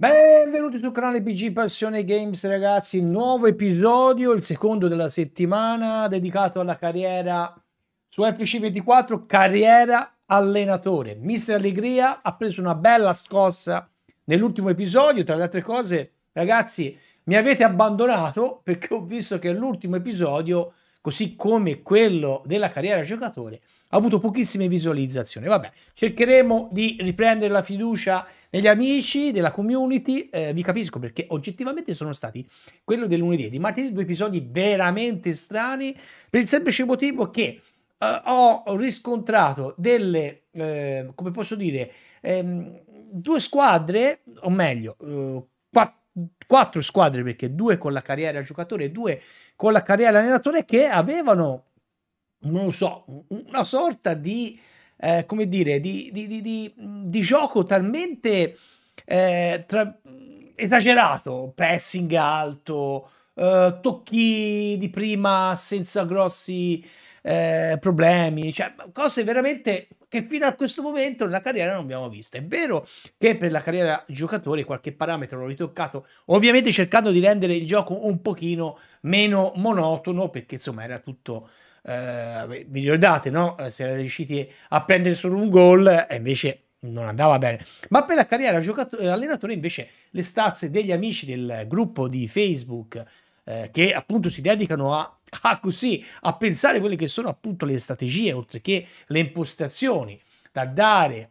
Benvenuti sul canale PG Passione Games ragazzi, nuovo episodio, il secondo della settimana dedicato alla carriera su FC24, carriera allenatore. Mister Allegria ha preso una bella scossa nell'ultimo episodio, tra le altre cose ragazzi mi avete abbandonato perché ho visto che l'ultimo episodio, così come quello della carriera giocatore, ha avuto pochissime visualizzazioni. Vabbè, cercheremo di riprendere la fiducia negli amici, della community. Eh, vi capisco perché oggettivamente sono stati quello del lunedì e di martedì due episodi veramente strani per il semplice motivo che eh, ho riscontrato delle, eh, come posso dire, ehm, due squadre, o meglio, eh, quattro quattro squadre, perché due con la carriera giocatore e due con la carriera allenatore, che avevano non so, una sorta di, eh, come dire, di, di, di, di gioco talmente eh, tra, esagerato, pressing alto, eh, tocchi di prima senza grossi eh, problemi, cioè cose veramente che fino a questo momento nella carriera non abbiamo visto. È vero che per la carriera giocatore qualche parametro l'ho ritoccato, ovviamente cercando di rendere il gioco un pochino meno monotono, perché insomma era tutto eh, vi ricordate, no? Eh, si era riusciti a prendere solo un gol e eh, invece non andava bene. Ma per la carriera eh, allenatore invece le stazze degli amici del gruppo di Facebook eh, che appunto si dedicano a, a, così, a pensare quelle che sono appunto le strategie, oltre che le impostazioni da dare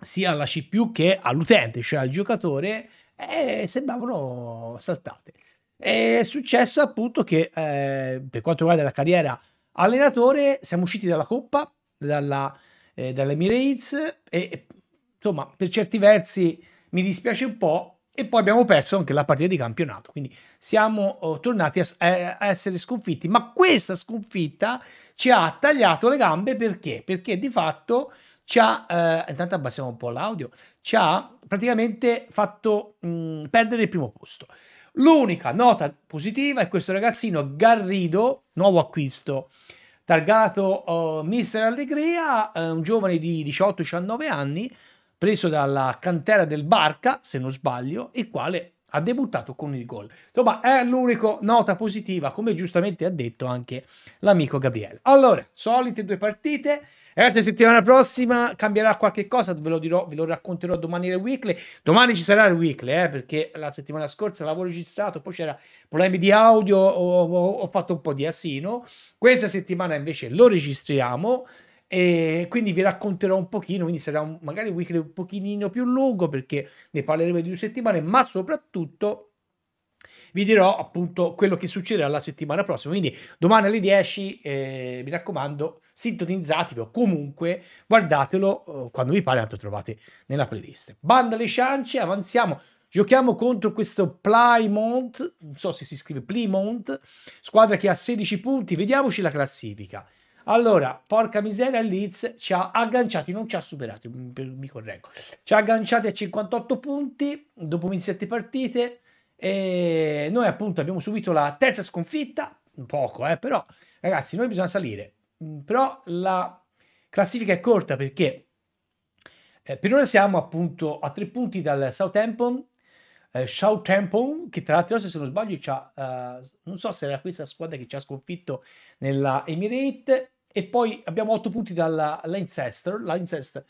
sia alla CPU che all'utente, cioè al giocatore, eh, sembravano saltate. È successo appunto che eh, per quanto riguarda la carriera Allenatore, siamo usciti dalla Coppa, dalla, eh, dall'Emirates e, e insomma per certi versi mi dispiace un po' e poi abbiamo perso anche la partita di campionato, quindi siamo oh, tornati a, eh, a, essere sconfitti, ma questa sconfitta ci ha tagliato le gambe perché? Perché di fatto ci ha, eh, intanto abbassiamo un po' l'audio, ci ha praticamente fatto mh, perdere il primo posto. L'unica nota positiva è questo ragazzino Garrido, nuovo acquisto targato uh, Mister Allegria, uh, un giovane di 18-19 anni, preso dalla cantera del Barca, se non sbaglio, il quale ha debuttato con il gol. Insomma, è l'unica nota positiva, come giustamente ha detto anche l'amico Gabriele. Allora, solite due partite, Ragazzi, settimana prossima cambierà qualche cosa, ve lo, dirò, ve lo racconterò domani nel weekly. Domani ci sarà il weekly, eh, perché la settimana scorsa l'avevo registrato, poi c'era problemi di audio, ho, ho, ho, fatto un po' di asino. Questa settimana invece lo registriamo e quindi vi racconterò un pochino, quindi sarà un, magari un weekly un pochino più lungo perché ne parleremo di due settimane, ma soprattutto vi dirò appunto quello che succederà la settimana prossima. Quindi domani alle 10, eh, mi raccomando sintonizzatevi o comunque guardatelo eh, quando vi pare, lo trovate nella playlist. Banda le ciance, avanziamo. Giochiamo contro questo Plymouth, non so se si scrive Plymouth, squadra che ha 16 punti, vediamoci la classifica. Allora, porca miseria, Leeds ci ha agganciati, non ci ha superati, mm, mi correggo. Ci ha agganciati a 58 punti dopo 27 partite e noi appunto abbiamo subito la terza sconfitta, un poco eh, però ragazzi noi bisogna salire, Mm, però la classifica è corta perché eh, per ora siamo appunto a tre punti dal Southampton, eh, Southampton che tra l'altro se non sbaglio eh, non so se era questa squadra che ci ha sconfitto nella Emirate e poi abbiamo otto punti dalla Lancaster, Lancaster,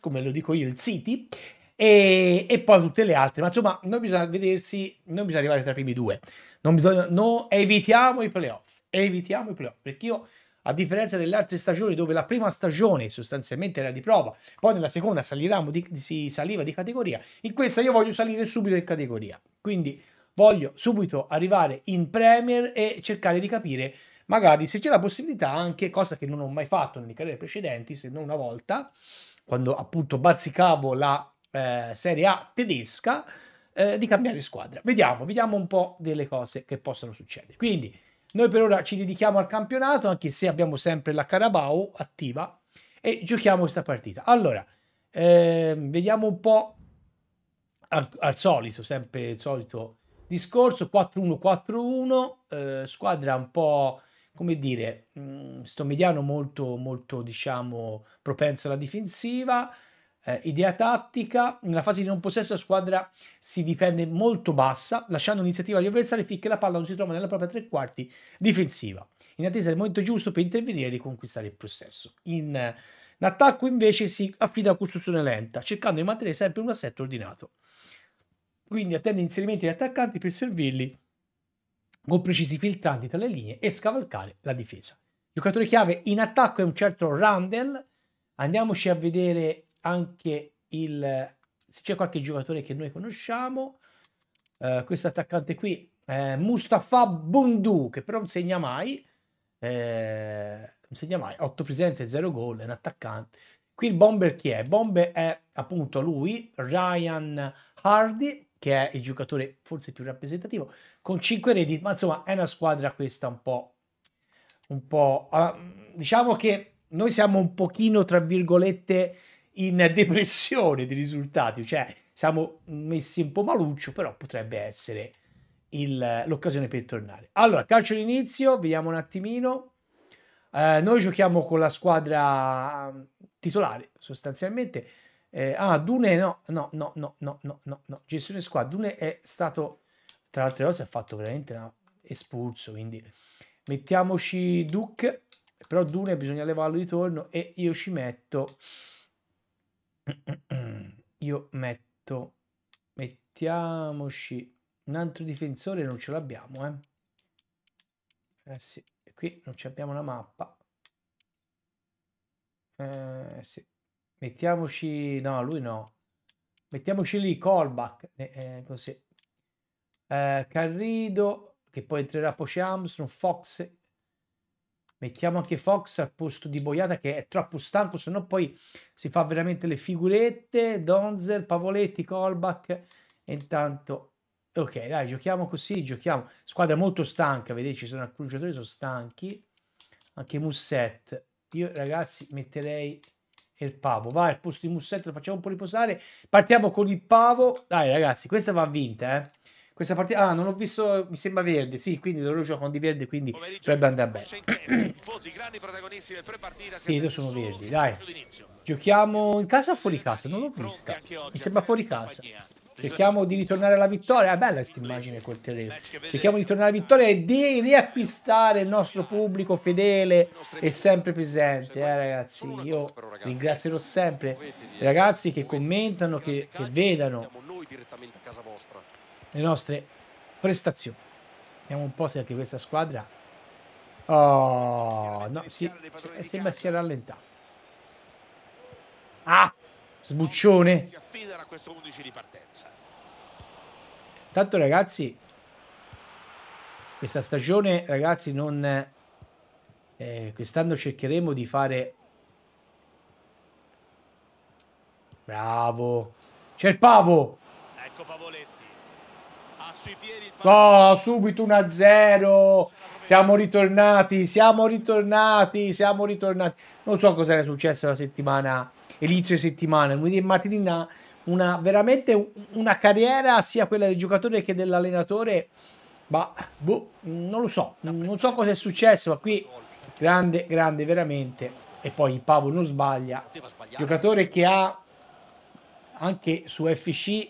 come lo dico io, il City e, e, poi tutte le altre. Ma insomma, non bisogna vedersi, non bisogna arrivare tra i primi due. Non bisogna, no, evitiamo i playoff. Evitiamo i playoff perché io a differenza delle altre stagioni dove la prima stagione sostanzialmente era di prova, poi nella seconda di, si saliva di categoria, in questa io voglio salire subito in categoria. Quindi voglio subito arrivare in Premier e cercare di capire magari se c'è la possibilità anche, cosa che non ho mai fatto nelle carriere precedenti, se non una volta, quando appunto bazzicavo la eh, Serie A tedesca, eh, di cambiare squadra. Vediamo, vediamo un po' delle cose che possono succedere. Quindi noi per ora ci dedichiamo al campionato, anche se abbiamo sempre la Carabao attiva e giochiamo questa partita. Allora, eh, vediamo un po' al, al, solito, sempre il solito discorso, 4-1-4-1, eh, squadra un po', come dire, mh, mm, sto mediano molto, molto, diciamo, propenso alla difensiva, eh, idea tattica, nella fase di non possesso la squadra si difende molto bassa, lasciando iniziativa agli avversari finché la palla non si trova nella propria tre quarti difensiva, in attesa del momento giusto per intervenire e riconquistare il possesso. In, in attacco invece si affida a costruzione lenta, cercando di mantenere sempre un assetto ordinato. Quindi attende inserimenti degli attaccanti per servirli con precisi filtranti tra le linee e scavalcare la difesa. Giocatore chiave in attacco è un certo Randall. Andiamoci a vedere anche il... se c'è qualche giocatore che noi conosciamo, eh, questo attaccante qui, eh, Mustafa Bundu, che però non segna mai, eh, non segna mai, 8 presenze, e 0 gol, è un attaccante. Qui il bomber chi è? Bomber è appunto lui, Ryan Hardy, che è il giocatore forse più rappresentativo, con 5 reti, ma insomma è una squadra questa un po'... Un po' diciamo che noi siamo un pochino, tra virgolette, in depressione di risultati, cioè siamo messi un po' maluccio, però potrebbe essere il, l'occasione per tornare. Allora, calcio d'inizio, vediamo un attimino. Eh, noi giochiamo con la squadra mm, titolare, sostanzialmente. Eh, ah, Dune no, no, no, no, no, no, no, no. Gestione squadra. Dune è stato, tra le altre cose, ha fatto veramente una espulso, quindi mettiamoci Duke, però Dune bisogna levarlo di torno e io ci metto... Io metto... Mettiamoci... Un altro difensore non ce l'abbiamo, eh. Eh sì, qui non ci abbiamo la mappa. Eh sì. Mettiamoci... No, lui no. Mettiamoci lì callback eh, eh, così. Eh, Carrido, che poi entrerà Poce Armstrong, Fox Mettiamo anche Fox al posto di Boiata che è troppo stanco, se no poi si fa veramente le figurette. Donzel, Pavoletti, Colbach. E intanto, ok, dai, giochiamo così, giochiamo. Squadra molto stanca, vedete, ci sono alcuni giocatori sono stanchi. Anche Musset. Io, ragazzi, metterei il pavo. Vai al posto di Musset, lo facciamo un po' riposare. Partiamo con il pavo. Dai, ragazzi, questa va vinta, eh. Questa partita, ah, non ho visto, mi sembra verde, sì, quindi loro giocano di verde, quindi dovrebbe andare bene. Sì, io sono verdi, dai. Giochiamo in casa o fuori casa? Non l'ho vista. Mi sembra eh, fuori casa. Cerchiamo di ritornare alla vittoria. È bella questa immagine col terreno. Cerchiamo di tornare alla vittoria e di riacquistare il nostro pubblico fedele e sempre presente. Eh, ragazzi, io ringrazierò sempre i ragazzi che commentano, che, che vedano le nostre prestazioni. Vediamo un po' se anche questa squadra... Oh, no, si, sembra sia rallentata. Ah, sbuccione. Tanto ragazzi, questa stagione, ragazzi, non... Eh, quest'anno cercheremo di fare... Bravo. C'è il pavo. Ecco Pavoletti. Oh, subito 1-0. Siamo ritornati, siamo ritornati, siamo ritornati. Non so cosa era successo la settimana, inizio settimana, lunedì e martedì, una, veramente una carriera sia quella del giocatore che dell'allenatore. Ma boh, non lo so, non so cosa è successo, ma qui grande, grande veramente. E poi Pavo non sbaglia. Giocatore che ha anche su FC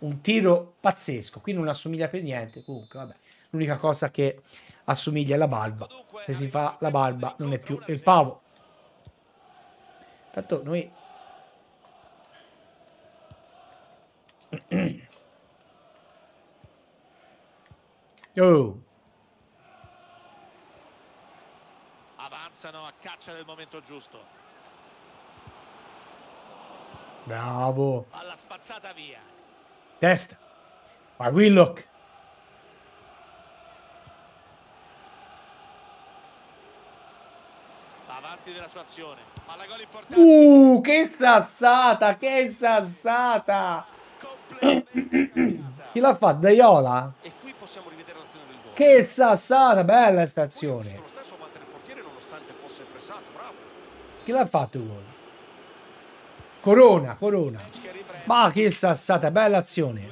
un tiro pazzesco. Qui non assomiglia per niente, comunque, vabbè. L'unica cosa che assomiglia è la barba. Se si fa la barba non è più il pavo. Tanto noi... Oh. Avanzano a caccia del momento giusto. Bravo. Alla spazzata via. Testa. Vai Willock. Avanti della sua azione. Palla gol Uh, che sassata, che sassata. Chi l'ha fatta? Daiola? E qui possiamo rivedere l'azione del gol. Che sassata, bella stazione. Chi l'ha fatto il gol? Corona, Corona. Ma che sassata, bella azione.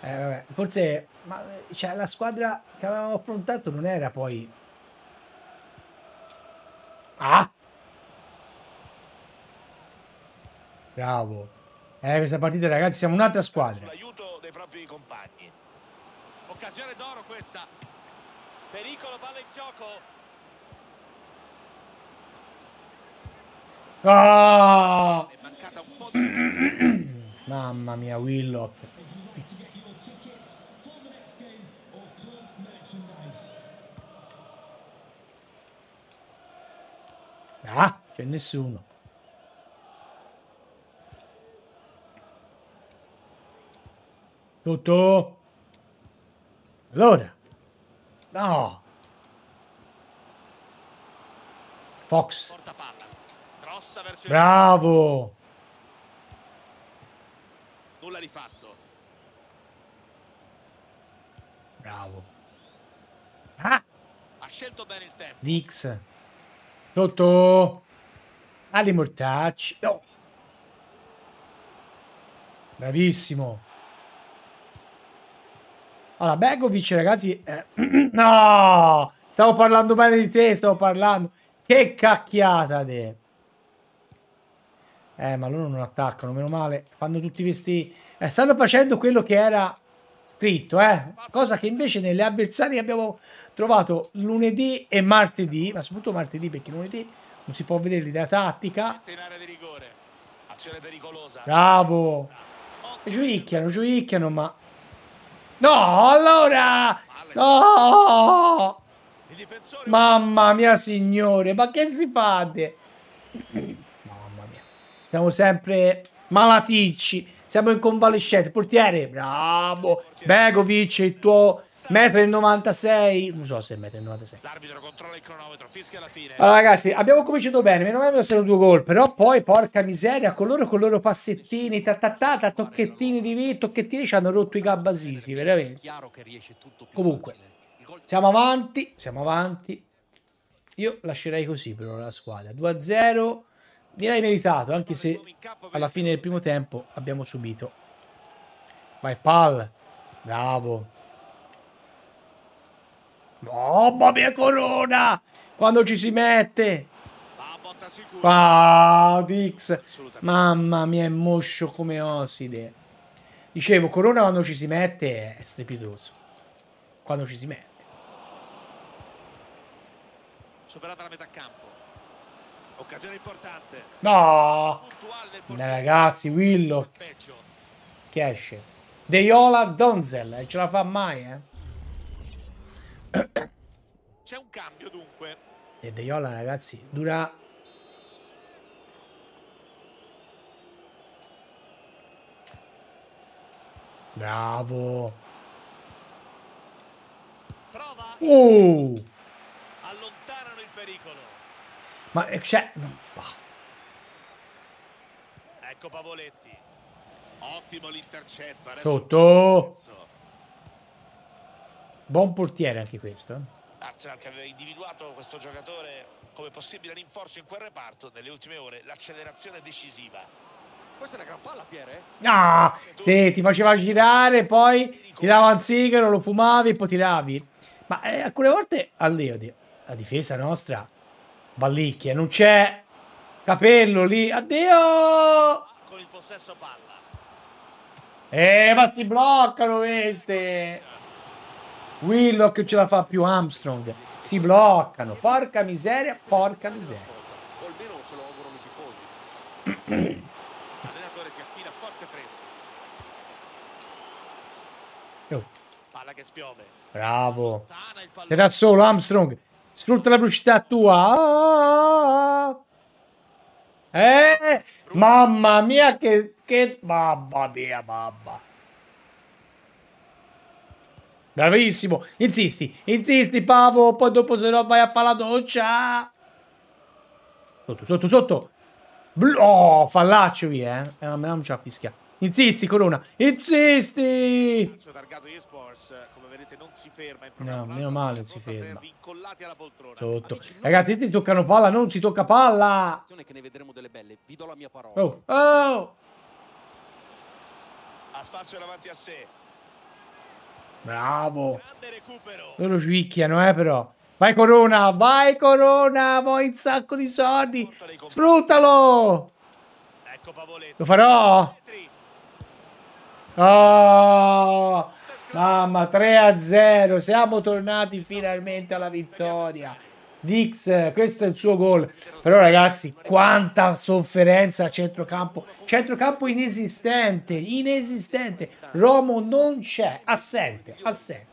Eh, vabbè, forse ma, cioè, la squadra che avevamo affrontato non era poi... Ah! Bravo. Eh, questa partita ragazzi siamo un'altra squadra. L'aiuto dei propri compagni. Occasione d'oro questa. Pericolo, palla in gioco. Ah! È un po Mamma mia, Willock. Ah, c'è nessuno. Tutto? Allora. No. Fox mossa verso Bravo! Nulla di Bravo. Ah! Ha scelto bene il tempo. Nix. Sotto. Ali Mortacci. No. Bravissimo. Allora, Begovic, ragazzi... Eh, no! Stavo parlando bene di te, stavo parlando... Che cacchiata, te! Eh, ma loro non attaccano, meno male. Fanno tutti questi... Eh, stanno facendo quello che era scritto, eh. Cosa che invece nelle avversarie abbiamo trovato lunedì e martedì, ma soprattutto martedì perché lunedì non si può vedere l'idea tattica. Bravo! Giuicchiano, giuicchiano, ma... No, allora! No! Mamma mia signore, ma che si fa? Siamo sempre malaticci. Siamo in convalescenza. Portiere, bravo. Begovic, il tuo metro e 96. Non so se è metro e 96. L'arbitro controlla il cronometro, fischia la fine. Allora, ragazzi, abbiamo cominciato bene. Meno male che sono due gol. Però poi, porca miseria, con loro, con loro passettini, tatatata, tocchettini di vita, tocchettini ci hanno rotto i gabbasisi, veramente. Comunque, siamo avanti, siamo avanti. Io lascerei così però la squadra. 2-0 direi meritato, anche se alla fine del primo tempo abbiamo subito. Vai Pal, bravo. Mamma mia corona, quando ci si mette. Wow, Dix, mamma mia, è moscio come oside. Dicevo, Corona quando ci si mette è strepitoso. Quando ci si mette. Superata la metà campo. Occasione importante. No! Eh, ragazzi, Willock. Che esce? Deiola Donzel, eh, ce la fa mai, eh? C'è un cambio dunque. E Deiola, ragazzi, dura Bravo. Prova. Uh. Allontanano il pericolo. Ma eh, c'è... Ecco Pavoletti. Ottimo l'intercetto. Sotto. Buon portiere anche questo. Eh. Arsenal che aveva individuato questo giocatore come possibile rinforzo in quel reparto nelle ultime ore l'accelerazione decisiva questa è una gran palla Pierre ah, sì, ti faceva girare poi ti dava un sigaro lo fumavi e poi tiravi ma eh, alcune volte all'eo la difesa nostra Vallicchia, non c'è capello lì. Addio! Con il possesso palla. Eh, ma si bloccano queste. Willock non ce la fa più Armstrong. Si bloccano. Porca miseria, porca miseria. Almeno se lo augurano i tifosi. L'allenatore si affida a forze fresche. Oh. Palla che spiove. Bravo. Era solo Armstrong. Sfrutta la velocità tua. Eh, mamma mia che, che... Mamma mia, mamma. Bravissimo. Insisti, insisti, Pavo. Poi dopo se no vai a fare la doccia. Sotto, sotto, sotto. Bl oh, fallaccio via, eh. eh ma non ci ha fischiato. Insisti, Corona. Insisti vedete non si ferma in No, meno male non si ferma. Sotto. Ragazzi, questi toccano palla, non si tocca palla. che ne vedremo delle belle. Vi do la mia parola. Oh, oh! Ha spazio davanti a sé. Bravo. Loro svicchiano, eh, però. Vai Corona, vai Corona, vuoi un sacco di soldi. Sfruttalo. Ecco Lo farò. Oh! Mamma, 3 a 0, siamo tornati finalmente alla vittoria. Dix, questo è il suo gol. Però ragazzi, quanta sofferenza a centrocampo. Centrocampo inesistente, inesistente. Romo non c'è, assente, assente.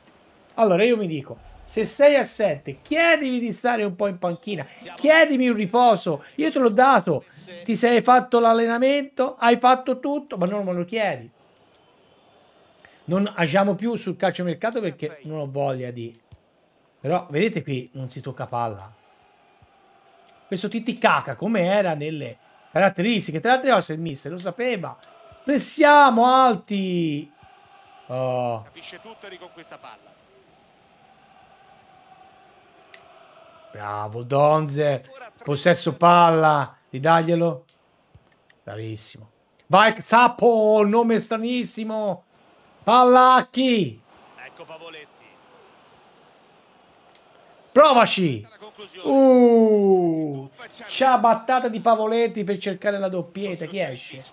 Allora io mi dico, se sei assente, chiedimi di stare un po' in panchina, chiedimi un riposo. Io te l'ho dato, ti sei fatto l'allenamento, hai fatto tutto, ma non me lo chiedi. Non agiamo più sul calciomercato perché non ho voglia di... Però vedete qui non si tocca palla. Questo Titicaca come era nelle caratteristiche. Tra l'altro se il mister lo sapeva. Pressiamo alti. Oh. Capisce tutto con questa palla. Bravo Donze. Possesso palla. Ridaglielo. Bravissimo. Vai Sappo, nome stranissimo. Allacchi! Ecco Pavoletti. Provaci! Uh! Ciabattata di Pavoletti per cercare la doppietta. Chi esce?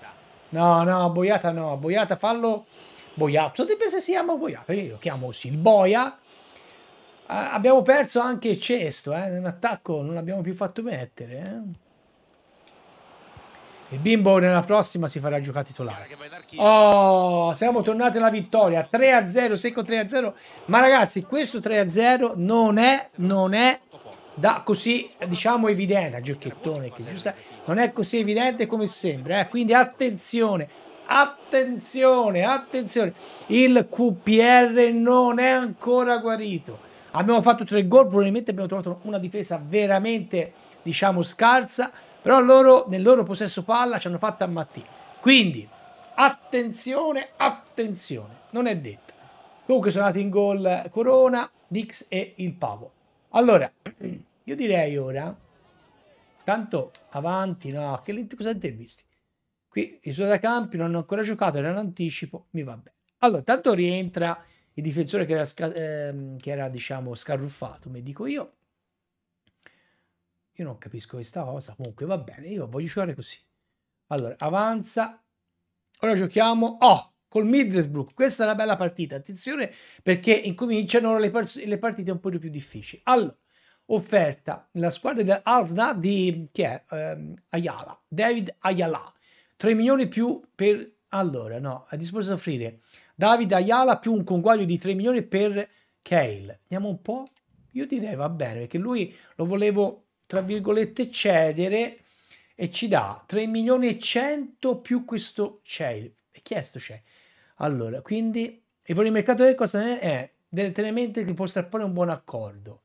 No, no, boiata no. Boiata fallo... Boiata. Dipende se si chiama Boiato. Io lo chiamo Silboia. Uh, abbiamo perso anche il Cesto, eh? Un attacco non l'abbiamo più fatto mettere, eh? Il bimbo nella prossima si farà giocare titolare. Oh, siamo tornati alla vittoria. 3-0, secco 3-0. Ma ragazzi, questo 3-0 non è, non è da così, diciamo, evidente. A giochettone, che giusta, non è così evidente come sembra. Eh? Quindi attenzione, attenzione, attenzione. Il QPR non è ancora guarito. Abbiamo fatto tre gol, probabilmente abbiamo trovato una difesa veramente, diciamo, scarsa però loro, nel loro possesso palla ci hanno fatto ammattire. Quindi, attenzione, attenzione, non è detto. Comunque sono andati in gol Corona, Dix e il Pavo. Allora, io direi ora, tanto avanti, no, che cosa intervisti? Qui i suoi da campi non hanno ancora giocato, erano in anticipo, mi va bene. Allora, tanto rientra il difensore che era, eh, che era diciamo, scarruffato, mi dico io, io non capisco questa cosa, comunque va bene, io voglio giocare così. Allora, avanza. Ora giochiamo... Oh! Col Middlesbrough, questa è una bella partita, attenzione perché incominciano ora le, le partite un po' più difficili. Allora, offerta la squadra di dell'Alsna di chi è? Um, Ayala, David Ayala, 3 milioni più per allora no, è disposto a offrire David Ayala più un conguaglio di 3 milioni per Kale. Andiamo un po'. Io direi va bene perché lui lo volevo tra virgolette, cedere e ci dà 3 milioni e 100 più questo c'è è sto CEI? Allora, quindi il valore di mercato del costa è determinante che può strappare un buon accordo.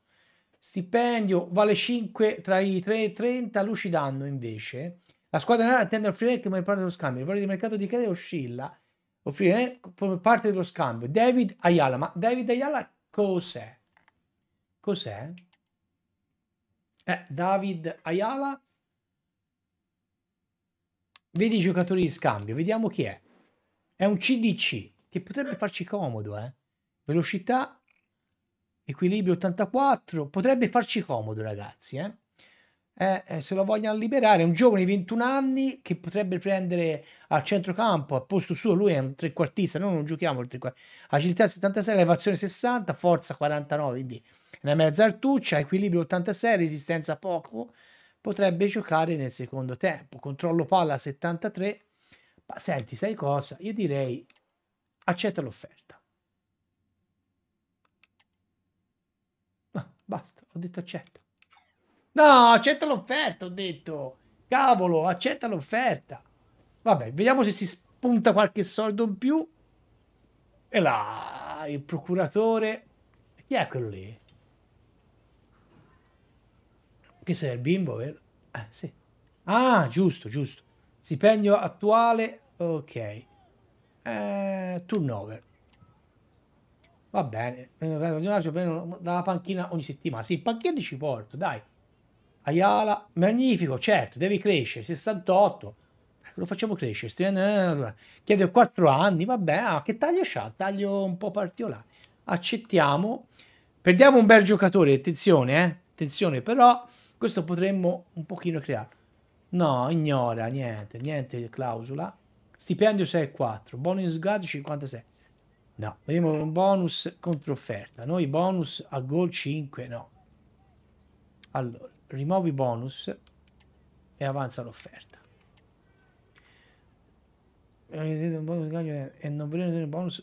Stipendio vale 5 tra i 3 e 30, luci invece. La squadra nera tende a offrire come parte dello scambio. Il valore di mercato di credito oscilla, offrire eh, come parte dello scambio. David Ayala, ma David Ayala cos'è? Cos'è? Eh, David Ayala. Vedi i giocatori di scambio, vediamo chi è. È un CDC che potrebbe farci comodo, eh. Velocità, equilibrio 84, potrebbe farci comodo, ragazzi, eh. Eh, eh se lo vogliono liberare, è un giovane di 21 anni che potrebbe prendere a centrocampo, al posto suo, lui è un trequartista, noi non giochiamo il trequartista, agilità 76, elevazione 60, forza 49, quindi una mezza artuccia, equilibrio 86, resistenza poco, potrebbe giocare nel secondo tempo. Controllo palla 73. Ma senti, sai cosa? Io direi accetta l'offerta. No, basta, ho detto accetta. No, accetta l'offerta, ho detto. Cavolo, accetta l'offerta. Vabbè, vediamo se si spunta qualche soldo in più. E là, il procuratore... Chi è quello lì? Che sei il bimbo, vero? Eh, sì. Ah, giusto, giusto. Stipendio attuale, ok. Eh, turnover. Va bene, dalla panchina ogni settimana. Sì, panchina ci porto, dai. Ayala, magnifico, certo, devi crescere, 68. Ecco, lo facciamo crescere. Chiede 4 anni, va vabbè, ah, che taglio c'ha? Taglio un po' particolare. Accettiamo. Perdiamo un bel giocatore, attenzione, eh? Attenzione, però questo potremmo un pochino creare. No, ignora, niente, niente clausola. Stipendio 6 e 4, bonus guard 56. No, vediamo un bonus contro offerta. Noi bonus a gol 5, no. Allora, rimuovi bonus e avanza l'offerta. Eh, e non voglio tenere bonus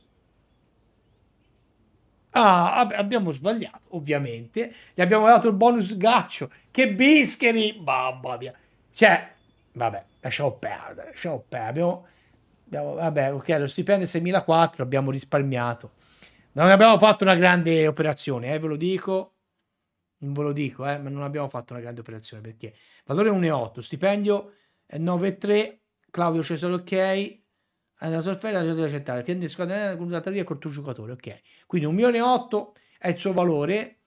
Ah, ab abbiamo sbagliato, ovviamente. Gli abbiamo dato il bonus gaccio. Che bischeri! Mamma mia. Cioè, vabbè, lasciamo perdere, lasciamo perdere. Abbiamo, abbiamo, vabbè, ok, lo stipendio è 6.400, abbiamo risparmiato. Non abbiamo fatto una grande operazione, eh, ve lo dico. Non ve lo dico, eh, ma non abbiamo fatto una grande operazione perché valore 1,8, stipendio è 9,3, Claudio Cesare ok, alla sorpresa devo accettare che squadra con una taria col tuo giocatore ok quindi 1 milione 8 è il suo valore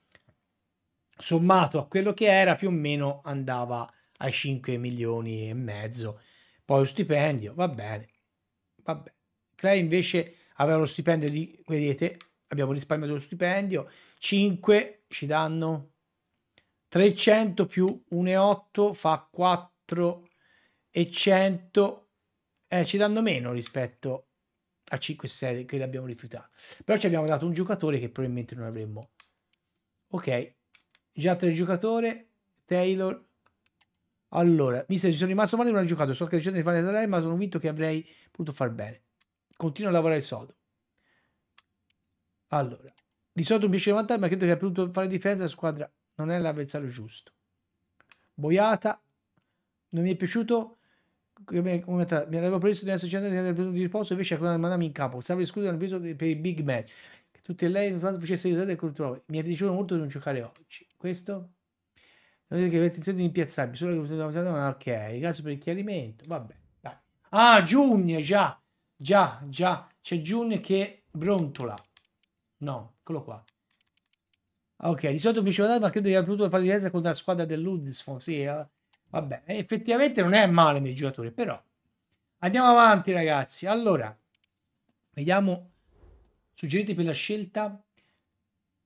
sommato a quello che era più o meno andava ai 5 milioni e mezzo poi lo stipendio va bene va bene Clay invece aveva lo stipendio di vedete abbiamo risparmiato lo stipendio 5 ci danno 300 più 1,8 fa 4 e 100 eh, ci danno meno rispetto a 5-6 che l'abbiamo rifiutato. Però ci abbiamo dato un giocatore che probabilmente non avremmo. Ok, già tre giocatori, Taylor. Allora, mi se ci sono rimasto male, non ho giocato, so che le di fare lei, ma sono vinto che avrei potuto far bene. Continuo a lavorare sodo. Allora, di solito mi piaceva vantaggio, ma credo che abbia potuto fare difesa, la squadra non è l'avversario giusto. Boiata, non mi è piaciuto, come, tra, mi avevo preso nella società del periodo di riposo invece a quella mandami in capo stavo escludendo il peso per i big match che tutte lei facesse risate e controllo mi piaceva molto di non giocare oggi questo non è che avete intenzione di impiazzarmi solo che ma ah, ok grazie per il chiarimento vabbè dai. ah Giugno già già già c'è Giugno che brontola no eccolo qua ah, ok di solito mi ci vado ma credo che abbia potuto fare differenza con la squadra dell'Udisfon sì eh Vabbè, effettivamente non è male nei giocatori, però andiamo avanti, ragazzi. Allora, vediamo suggeriti per la scelta.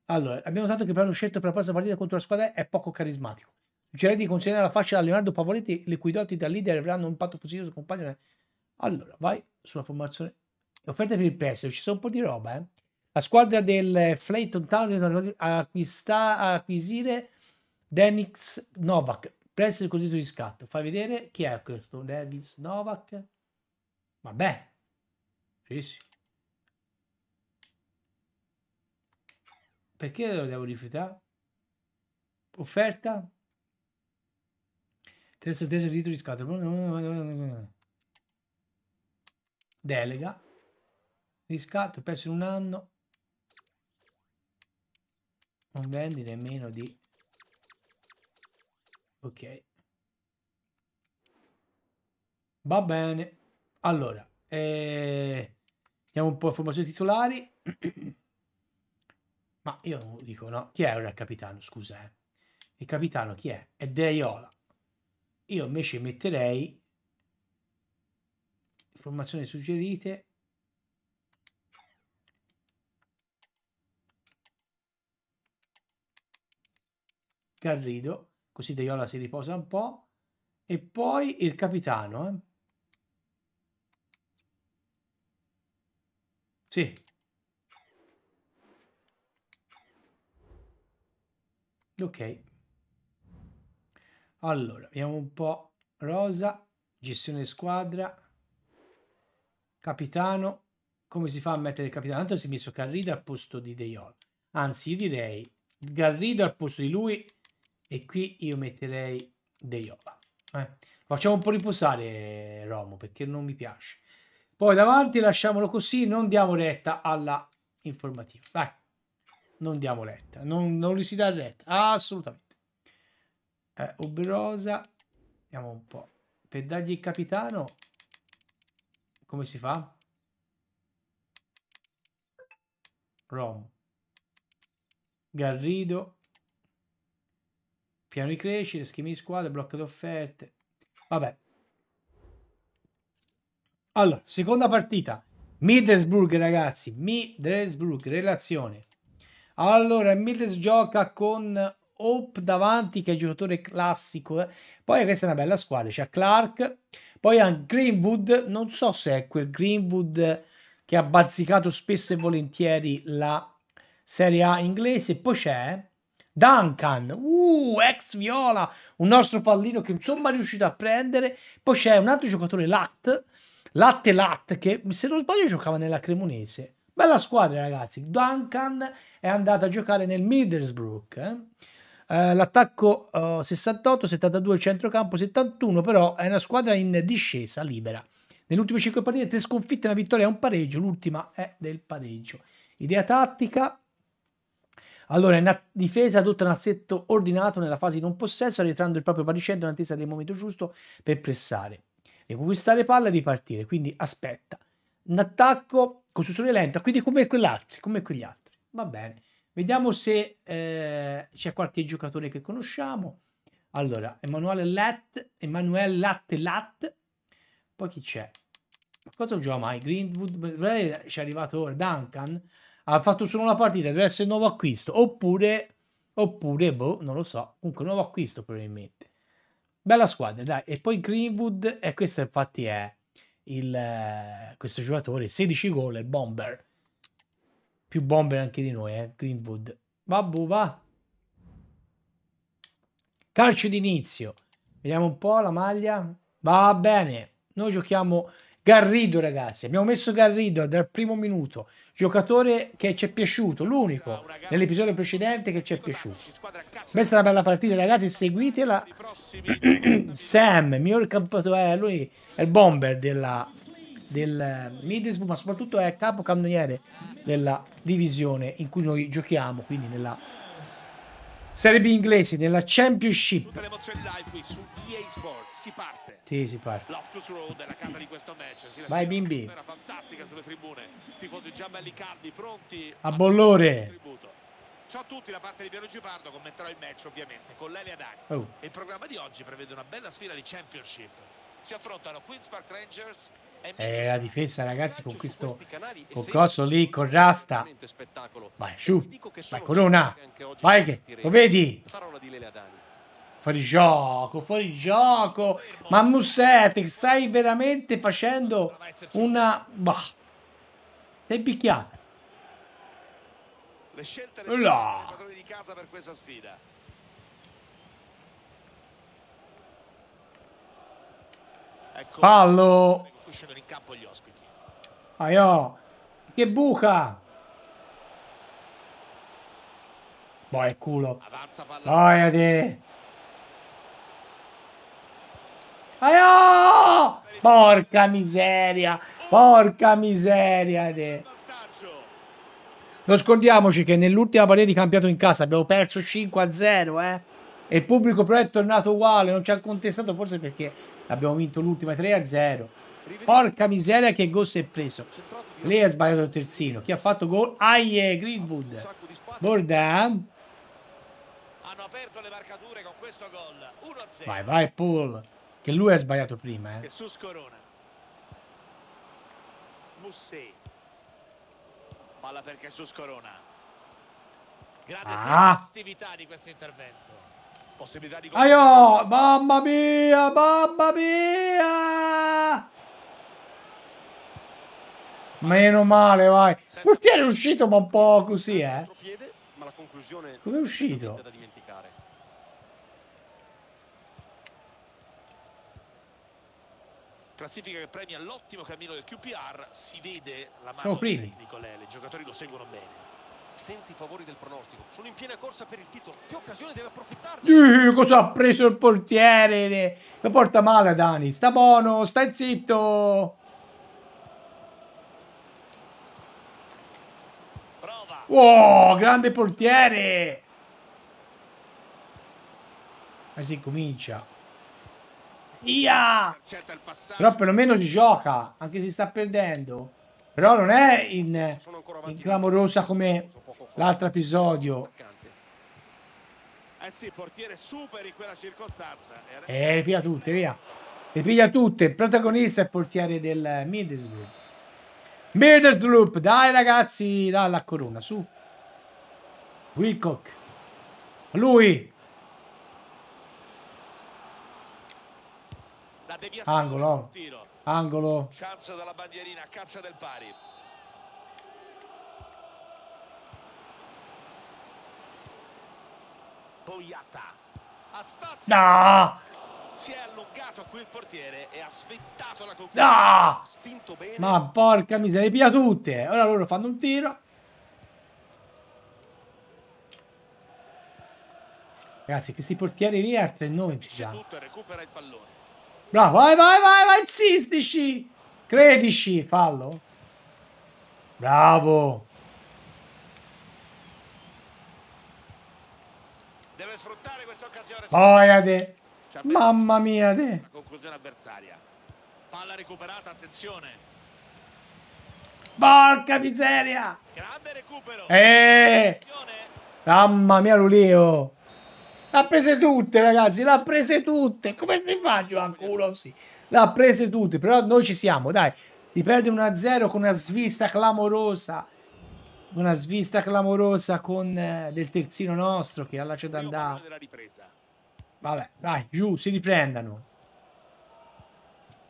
Allora, abbiamo notato che il scelto per la prossima partita contro la squadra è poco carismatico. Suggerirei di considerare la faccia da Leonardo Pavoletti, le cui doti da leader avranno un impatto positivo sul compagno. Allora, vai sulla formazione. Offerte per il prestito, ci sono un po' di roba, eh. La squadra del Flayton Town acquista, acquisire Denix Novak, Prezzo il cosiddetto di scatto. Fai vedere chi è questo? Levis Novak? Vabbè. Sì, sì. Perché lo devo rifiutare? Offerta? Terzo teso titolo di scatto. Delega. Riscatto, perso in un anno. Non vendi nemmeno di ok va bene allora eh, diamo un po' informazioni titolari ma io dico no chi è ora il capitano scusa eh. il capitano chi è? è Deiola io invece metterei informazioni suggerite Garrido così Deiola si riposa un po', e poi il capitano. Eh. Sì. Ok. Allora, vediamo un po'. Rosa, gestione squadra, capitano. Come si fa a mettere il capitano? Tanto si è messo Garrido al posto di Deiol. Anzi, io direi Garrido al posto di lui e qui io metterei De Iola. Eh. Facciamo un po' riposare Romo perché non mi piace. Poi davanti lasciamolo così, non diamo retta alla informativa. Vai, non diamo retta, non, non si dà retta, assolutamente. Eh, Uberosa, vediamo un po'. Per dargli il capitano, come si fa? Romo, Garrido, piano di crescita, schemi di squadra, blocco di offerte. Vabbè. Allora, seconda partita. Middlesbrough, ragazzi. Middlesbrough, relazione. Allora, Middles gioca con Hope davanti, che è giocatore classico. Eh. Poi questa è una bella squadra. C'è Clark, poi ha Greenwood. Non so se è quel Greenwood che ha bazzicato spesso e volentieri la Serie A inglese. Poi c'è Duncan, uh, ex Viola, un nostro pallino che insomma è riuscito a prendere. Poi c'è un altro giocatore, Lat, Latte Lat, che se non sbaglio giocava nella Cremonese. Bella squadra ragazzi, Duncan è andata a giocare nel Middlesbrough. Eh? Uh, l'attacco uh, 68, 72, centrocampo 71, però è una squadra in discesa libera. Nelle ultime 5 partite, 3 sconfitte, una vittoria e un pareggio. L'ultima è del pareggio. Idea tattica, allora, in difesa adotta un assetto ordinato nella fase di non possesso, arretrando il proprio paricente in attesa del momento giusto per pressare, riconquistare palla e ripartire. Quindi aspetta. Un attacco con costruzione lenta, quindi come quell'altro, come quegli altri. Va bene. Vediamo se eh, c'è qualche giocatore che conosciamo. Allora, Emanuele Lat, Emanuele Latte Lat. Poi chi c'è? Cosa gioca mai? Greenwood, ci è arrivato ora Duncan ha fatto solo una partita, deve essere nuovo acquisto, oppure, oppure, boh, non lo so, comunque nuovo acquisto probabilmente. Bella squadra, dai. E poi Greenwood, e questo infatti è il, eh, questo giocatore, 16 gol, bomber. Più bomber anche di noi, eh, Greenwood. Vabbù, boh, va. Calcio d'inizio. Vediamo un po' la maglia. Va bene. Noi giochiamo Garrido, ragazzi. Abbiamo messo Garrido dal primo minuto giocatore che ci è piaciuto, l'unico nell'episodio precedente che ci è piaciuto. Questa è una bella partita, ragazzi, seguitela. Sam, miglior capitano, eh, lui è il bomber della, del Middlesbrough, ma soprattutto è capo cannoniere della divisione in cui noi giochiamo, quindi nella Serie B inglese nella Championship. Tutte le emozioni live qui su EA Sports. Si parte. Sì, si parte. Loftus Road è la carta di questo match. Si Vai bimbi. fantastica sulle tribune. Tifosi Giambelli Caldi pronti. A bollore. Ciao a tutti da parte di Piero Gipardo, commenterò il match ovviamente con Lelia Dani. Oh. Il programma di oggi prevede una bella sfida di Championship. Si affrontano Queens Park Rangers eh, la difesa, ragazzi, con questo con coso lì, con Rasta. Vai, su, vai, Corona. Certo vai che lo vedi. Fuori gioco, fuori gioco. Ma Musette, stai veramente facendo una... Bah. Sei picchiata. Le scelte le giocatori di casa per questa sfida. Pallo. Ecco scendono in campo gli ospiti. Aio, che buca! Boh, è culo. Avanza palla. Boia di... Aio! Porca miseria! Porca miseria! De. Non scordiamoci che nell'ultima partita di campionato in casa abbiamo perso 5-0, eh? E il pubblico però è tornato uguale, non ci ha contestato forse perché abbiamo vinto l'ultima 3-0. Porca miseria che gol si è preso. Lei ha sbagliato il terzino. Chi ha fatto gol? Aie, ah, yeah, Greenwood. Bordan. Hanno aperto le marcature con questo gol. 1-0. Vai, vai, Paul. Che lui ha sbagliato prima, eh. Jesus Corona. Musset. Palla per Jesus Corona. Grande ah. attività di questo intervento. Possibilità di... Aio! Mamma mia! Mamma mia! Meno male, vai. Portiere è uscito ma un po' così, eh. Come è uscito? Classifica che premia l'ottimo cammino del QPR, si vede la mano Siamo primi. i giocatori lo seguono bene. Senza i favori del pronostico, sono in piena corsa per il titolo, che occasione deve approfittare? Uh, cosa ha preso il portiere? Lo porta male Dani, sta buono, stai zitto! Oh, grande portiere! Ma si comincia. Ia! Però perlomeno si gioca, anche se sta perdendo. Però non è in, in clamorosa come l'altro episodio. Eh sì, portiere superi quella circostanza. Eh, le piglia tutte, via. Le piglia tutte. Il protagonista è il portiere del Middlesbrough. Middlesloop, dai ragazzi, dalla corona, su. Wilcock. Lui. Angolo. Angolo. Chance dalla bandierina, caccia del pari. Boiata. No! si è allungato a il portiere e ha svettato la conclusione. No! Spinto bene. Ma porca miseria, pia tutte. Eh. Ora loro fanno un tiro. Ragazzi, questi portieri lì a tre nomi ci cioè. già. Bravo, vai, vai, vai, vai, insistici. Credici, fallo. Bravo. Deve sfruttare questa occasione. Poi, Mamma mia, te. La conclusione avversaria. Palla recuperata, attenzione. Porca miseria! Grande recupero. Eeeh! Mamma mia, Luleo. L'ha prese tutte, ragazzi, l'ha prese tutte. Come si fa, Giovan Culosi? L'ha prese tutte, però noi ci siamo, dai. Si perde 1-0 con una svista clamorosa. Una svista clamorosa con eh, del terzino nostro che ha lasciato andare. Vabbè, dai, giù, si riprendano.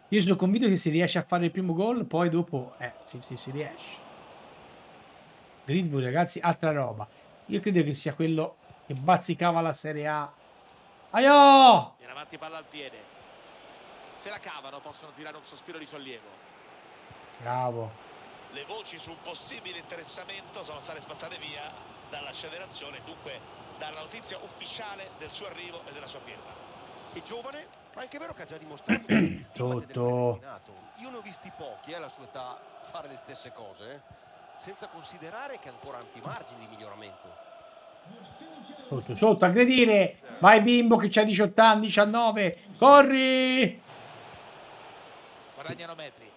Io sono convinto che si riesce a fare il primo gol, poi dopo... Eh, sì, sì, si riesce. Greenwood, ragazzi, altra roba. Io credo che sia quello che bazzicava la Serie A. Aio! Viene avanti palla al piede. Se la cavano possono tirare un sospiro di sollievo. Bravo. Le voci su un possibile interessamento sono state spazzate via dalla federazione, dunque dalla notizia ufficiale del suo arrivo e della sua firma. È giovane, ma anche vero che ha già dimostrato che Tutto. Io ne ho visti pochi eh, alla sua età fare le stesse cose, eh, senza considerare che ha ancora ampi margini di miglioramento. Sotto, sotto, aggredire. Vai bimbo che c'ha 18 anni, 19. Corri! Guadagnano metri.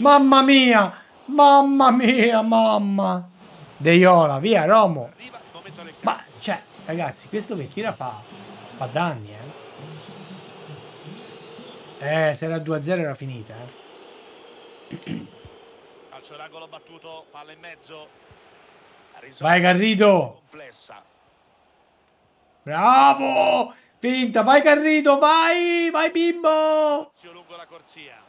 Mamma mia! Mamma mia, mamma! Deiola, via Romo! Ma, cioè, ragazzi, questo che tira fa, fa danni, eh? Eh, se era 2-0 era finita, eh. Calcio d'angolo battuto, palla in mezzo. Vai Garrido! Bravo! Finta, vai Garrido, vai! Vai bimbo! Lungo la corsia.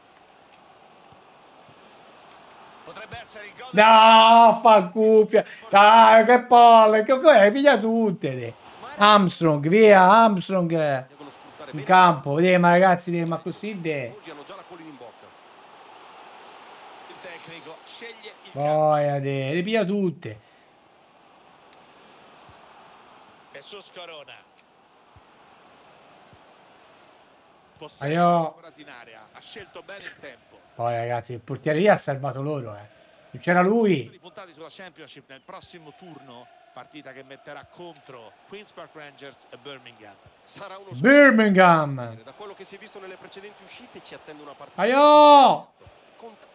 No, fa cuffia. Dai, che palle. Che cosa? Piglia tutte. Te. Armstrong, via Armstrong. In campo. Vediamo, ragazzi, ma così de. Boia, de. Le piglia tutte. Gesù Scorona. Io... Poi ragazzi, il portiere lì ha salvato loro, eh. c'era lui. Puntati sulla Championship nel prossimo turno, partita che metterà contro Queens Park Rangers e Birmingham. Sarà uno Birmingham. Da quello che si è visto nelle precedenti uscite ci attende una partita. Aio!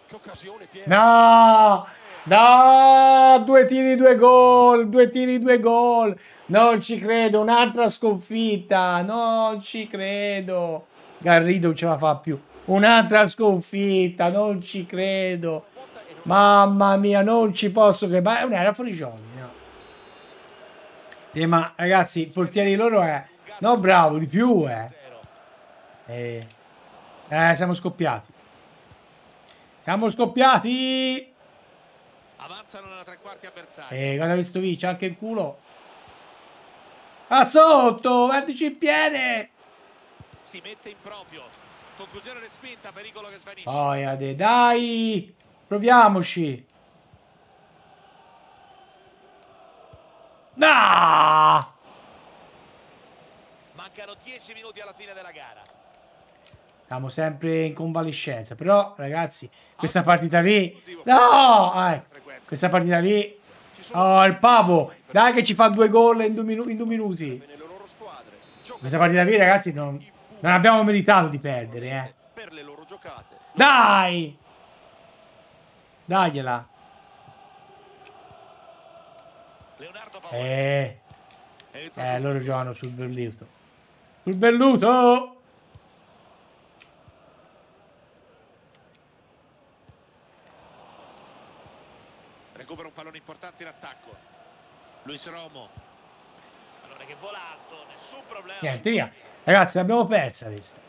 Che occasione, Piero. No! No! Due tiri, due gol! Due tiri, due gol! Non ci credo, un'altra sconfitta! Non ci credo! Garrido ce la fa più. Un'altra sconfitta, non ci credo. Mamma mia, non ci posso che... Ma era fuori gioco, no? Eh, ma ragazzi, il portiere di loro è... No, bravo, di più, eh. Eh, eh siamo scoppiati. Siamo scoppiati! Avanzano nella tre quarti avversari. Eh, guarda questo lì, c'è anche il culo. A sotto, guardici il piede! si mette in proprio. Conclusione respinta, pericolo che svanisce. Oh, Oiade, dai! Proviamoci! No! Mancano 10 minuti alla fine della gara. Siamo sempre in convalescenza, però ragazzi, questa partita lì... No! Ah, eh, Questa partita lì... Oh, il Pavo! Dai che ci fa due gol in due, minu in due minuti. Questa partita lì, ragazzi, non, non abbiamo meritato di perdere, eh. Per le loro giocate. Dai! Dagliela. Eh. Eh, loro giocano sul velluto. Sul velluto! Recupera un pallone importante in attacco. Luis Romo Niente, via. Ragazzi, l'abbiamo persa questa.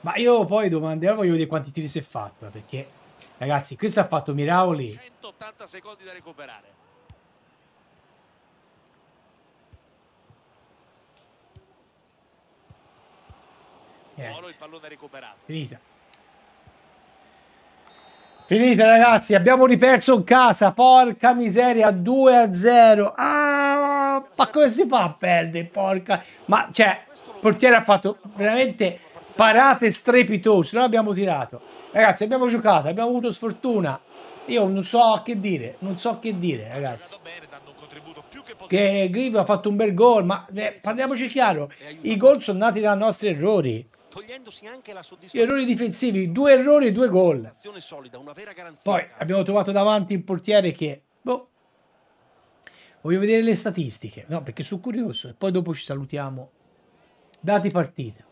Ma io poi domanderò, voglio vedere quanti tiri si è fatta, perché, ragazzi, questo ha fatto Miraoli. 180 secondi da recuperare. Niente. il pallone recuperato. Finita. Finita, ragazzi, abbiamo riperso in casa, porca miseria, 2 a 0. Ah! Ma come si fa a perdere, porca? Ma, cioè, il portiere ha fatto veramente parate strepitose. Noi abbiamo tirato. Ragazzi, abbiamo giocato, abbiamo avuto sfortuna. Io non so che dire, non so che dire, ragazzi. Che Grivo ha fatto un bel gol, ma eh, parliamoci chiaro, i gol sono nati dai nostri errori. Togliendosi anche la Gli errori difensivi, due errori e due gol. Poi abbiamo trovato davanti un portiere che... Boh, Voglio vedere le statistiche. No, perché sono curioso. E poi dopo ci salutiamo. Dati partita.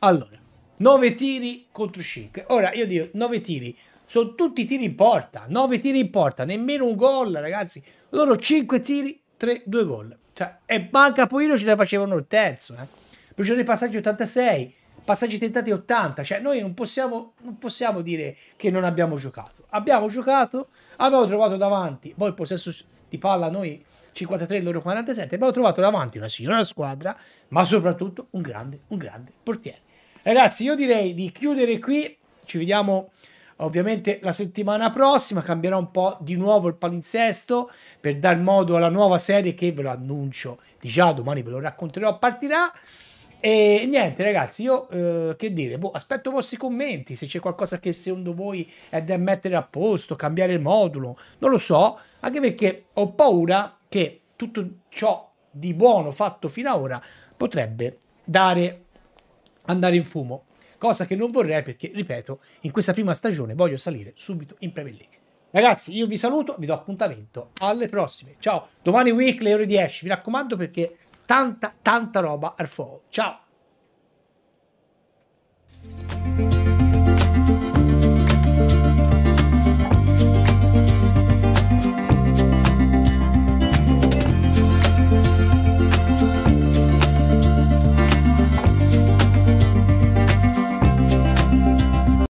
Allora, 9 tiri contro 5. Ora, io dico 9 tiri. Sono tutti tiri in porta. 9 tiri in porta. Nemmeno un gol, ragazzi. Loro 5 tiri, 3, 2 gol. Cioè, e manca poi Poirino ce la facevano il terzo. Eh. Precisione dei passaggi 86. Passaggi tentati 80. Cioè, noi non possiamo, non possiamo dire che non abbiamo giocato. Abbiamo giocato, abbiamo trovato davanti. Poi il possesso di palla noi 53 loro 47, abbiamo trovato davanti una signora squadra, ma soprattutto un grande, un grande portiere. Ragazzi, io direi di chiudere qui, ci vediamo ovviamente la settimana prossima Cambierò un po' di nuovo il palinsesto per dar modo alla nuova serie che ve lo annuncio di già domani ve lo racconterò partirà e niente ragazzi io eh, che dire boh, aspetto i vostri commenti se c'è qualcosa che secondo voi è da mettere a posto cambiare il modulo non lo so anche perché ho paura che tutto ciò di buono fatto fino ad ora potrebbe dare andare in fumo, cosa che non vorrei perché, ripeto, in questa prima stagione voglio salire subito in Premier League. Ragazzi, io vi saluto, vi do appuntamento alle prossime. Ciao, domani weekly ore 10, mi raccomando perché tanta, tanta roba al fuoco. Ciao!